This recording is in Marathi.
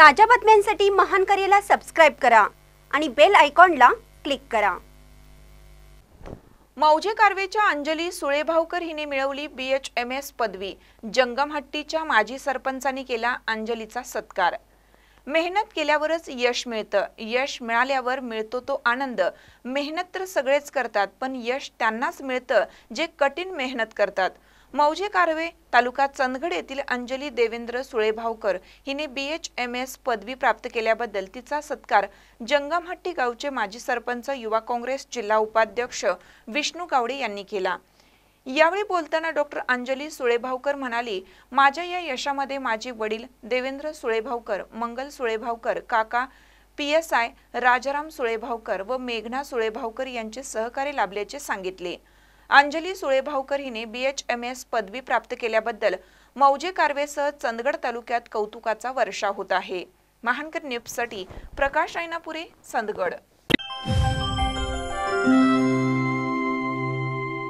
ताज्या बातम्यांसाठी महान करेला सबस्क्राईब करा आणि बेल आयकॉनला क्लिक करा मौजे कारवेच्या अंजली सुळेभावकर हिने मिळवली बी एच एम एस पदवी जंगमहट्टीच्या माजी सरपंचांनी केला अंजलीचा सत्कार मेहनत केल्यावरच यश मिळतं यश मिळाल्यावर मिळतो तो आनंद मेहनत तर सगळेच करतात पण यश त्यांनाच मिळतं जे कठीण मेहनत करतात मौजे कारवे तालुका चंदगड येथील अंजली देवेंद्र सुळेभावकर हिने बी एच एम एस पदवी प्राप्त केल्याबद्दल तिचा सत्कार जंगमहट्टी गावचे माजी सरपंच युवा काँग्रेस जिल्हा उपाध्यक्ष विष्णू गावडे यांनी केला यावेळी बोलताना डॉक्टर अंजली सुळेभावकर म्हणाली माझ्या या यशामध्ये माझे वडील देवेंद्र सुळेभावकर मंगल सुळेभावकर काका P S I Rajaram Sulebhavkar व मेघना सुळेभावकर यांचे सहकार्य लाभल्याचे सांगितले अंजली सुळेभावकर हिने बी एच एम एस पदवी प्राप्त केल्याबद्दल मौजे कारवेसह चंदगड तालुक्यात कौतुकाचा वर्षा होत आहे महानकर न्यूजसाठी प्रकाश ऐनापुरे चंदगड